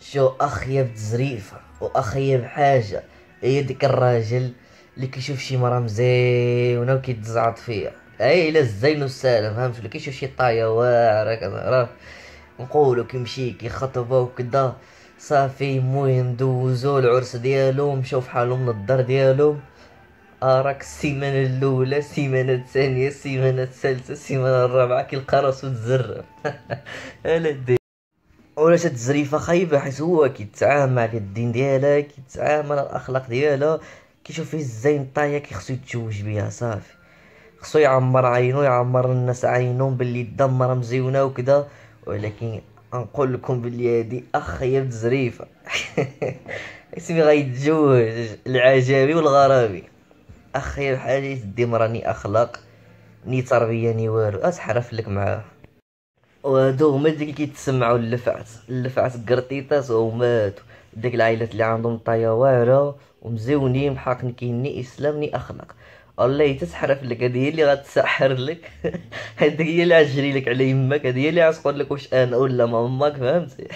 شو اخيب تزريفه واخيب حاجه هي ديك الراجل اللي كيشوف شي مرا مزيونه وكيتزعط فيها اي الا الزين والسالم فهمت ولا كيشوف شي طايه واعره كذا راه نقولو كيمشي كيخطبه وكدا صافي المهم دوزو العرس ديالو مشاو فحالو من الدار ديالو اراك آه، السيمانه الاولى السيمانه الثانيه السيمانه الثالثه السيمانه الرابعه كيلقى راسو تزرب انا هاد التزريفه خايبه حيت هو كيتعامل على الدين ديالها كيتعامل على الاخلاق ديالها كيشوف فيه الزين طايه كيخصو يتزوج بها صافي خصو يعمر عينو يعمر الناس عينهم باللي الدم راه مزيونه وكذا ولكن نقول لكم باللي هادي اخيب تزريفه اسمي غيتزوج العجبي والغرابي اخيب حاجه تدي مراني اخلاق ني تربيه ني والو اتحرف لك معاه وهادو هما اللي كيتسمعوا اللفعات اللفعات قرطيطات وماتوا ديك العائلات اللي عندهم طايا واعره ومزيونين بحق كيني اسلام ني اخلاق الله تتحرف لك هذه هي اللي غتسحر لك هذه هي اللي عجري لك على يماك هذه هي اللي غتقول لك واش انا ولا ماماك فهمتي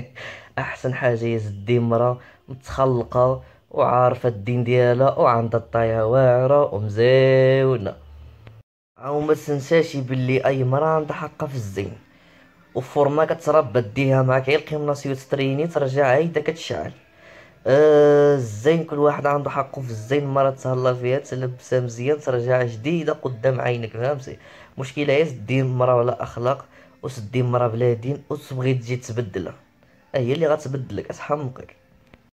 احسن حاجه هي زدي مرا متخلقه وعارفه الدين ديالها وعندها الطايا واعره ومزيونه او ما تنساش باللي اي مرا عندها حقها في الزين وفورما كتربى ديها معاك غير القمناص تريني ترجع عايده كتشعل آه الزين كل واحد عنده حقه في الزين مرة تهلا فيها تلبسها مزيان ترجع جديدة قدام عينك فهمتي مشكلة هي سدي مرة ولا أخلاق وسدي مرة بلا دين وتبغي تجي تبدلها هي اللي غتبدلك أتحمقك